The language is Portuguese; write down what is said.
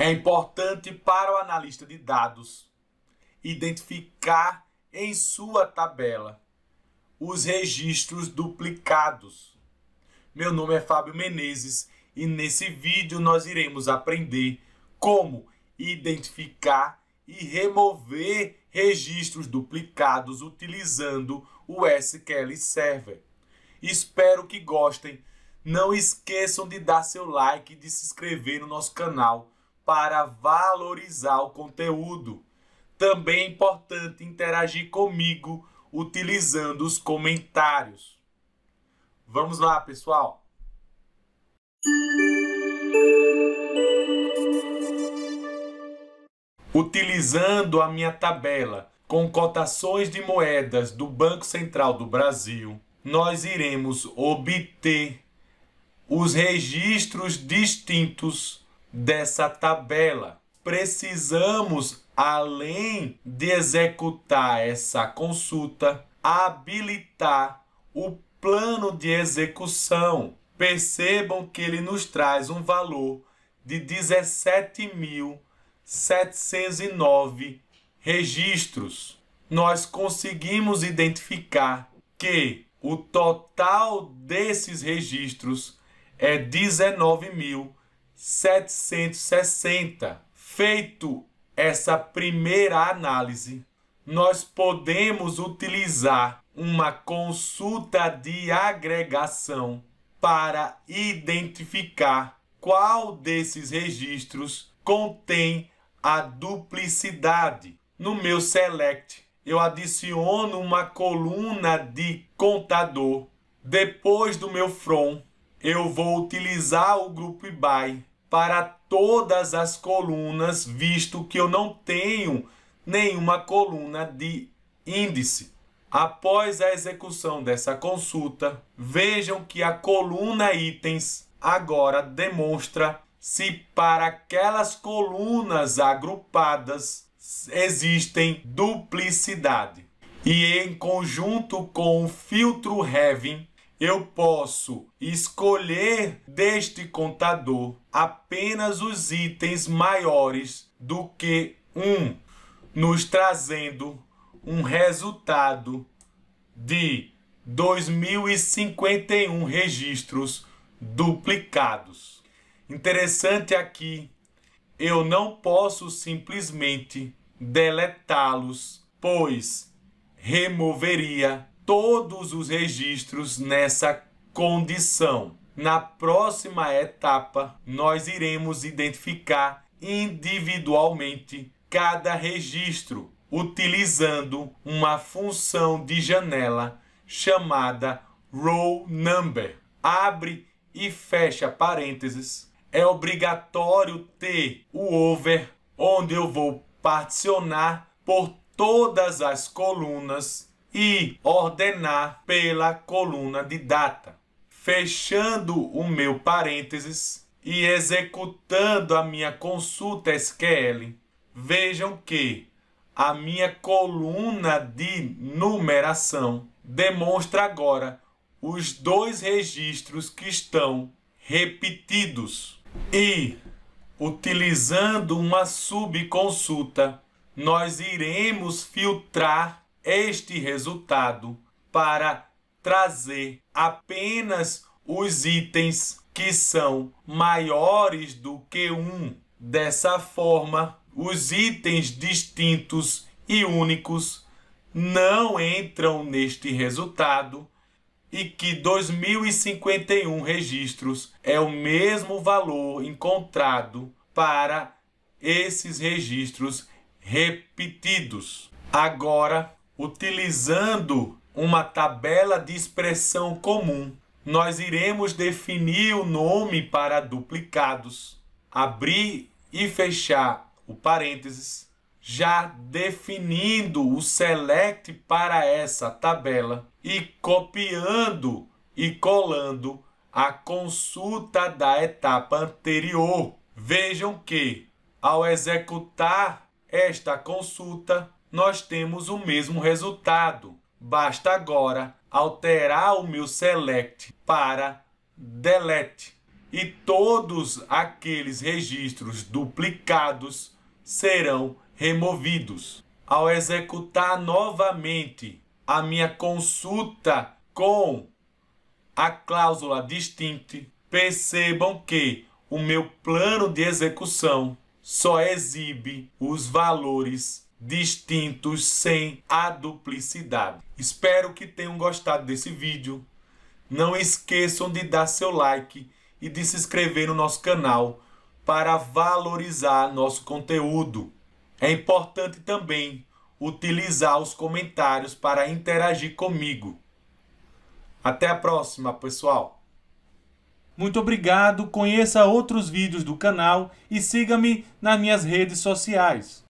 É importante para o analista de dados identificar em sua tabela os registros duplicados. Meu nome é Fábio Menezes e nesse vídeo nós iremos aprender como identificar e remover registros duplicados utilizando o SQL Server. Espero que gostem. Não esqueçam de dar seu like e de se inscrever no nosso canal para valorizar o conteúdo. Também é importante interagir comigo utilizando os comentários. Vamos lá, pessoal! Utilizando a minha tabela com cotações de moedas do Banco Central do Brasil, nós iremos obter os registros distintos dessa tabela. Precisamos, além de executar essa consulta, habilitar o plano de execução. Percebam que ele nos traz um valor de 17.709 registros. Nós conseguimos identificar que o total desses registros é 19.000 760. Feito essa primeira análise, nós podemos utilizar uma consulta de agregação para identificar qual desses registros contém a duplicidade. No meu select, eu adiciono uma coluna de contador. Depois do meu from, eu vou utilizar o grupo by para todas as colunas, visto que eu não tenho nenhuma coluna de índice. Após a execução dessa consulta, vejam que a coluna itens agora demonstra se para aquelas colunas agrupadas existem duplicidade. E em conjunto com o filtro having eu posso escolher deste contador apenas os itens maiores do que um, nos trazendo um resultado de 2051 registros duplicados. Interessante aqui, eu não posso simplesmente deletá-los, pois removeria todos os registros nessa condição. Na próxima etapa, nós iremos identificar individualmente cada registro utilizando uma função de janela chamada row number. Abre e fecha parênteses. É obrigatório ter o over, onde eu vou particionar por todas as colunas e ordenar pela coluna de data, fechando o meu parênteses e executando a minha consulta SQL. Vejam que a minha coluna de numeração demonstra agora os dois registros que estão repetidos. E, utilizando uma subconsulta, nós iremos filtrar este resultado para trazer apenas os itens que são maiores do que um. Dessa forma, os itens distintos e únicos não entram neste resultado e que 2051 registros é o mesmo valor encontrado para esses registros repetidos. Agora utilizando uma tabela de expressão comum, nós iremos definir o nome para duplicados, abrir e fechar o parênteses, já definindo o select para essa tabela e copiando e colando a consulta da etapa anterior. Vejam que, ao executar esta consulta, nós temos o mesmo resultado. Basta agora alterar o meu select para delete e todos aqueles registros duplicados serão removidos. Ao executar novamente a minha consulta com a cláusula distinct, percebam que o meu plano de execução só exibe os valores distintos sem a duplicidade. Espero que tenham gostado desse vídeo. Não esqueçam de dar seu like e de se inscrever no nosso canal para valorizar nosso conteúdo. É importante também utilizar os comentários para interagir comigo. Até a próxima, pessoal! Muito obrigado, conheça outros vídeos do canal e siga-me nas minhas redes sociais.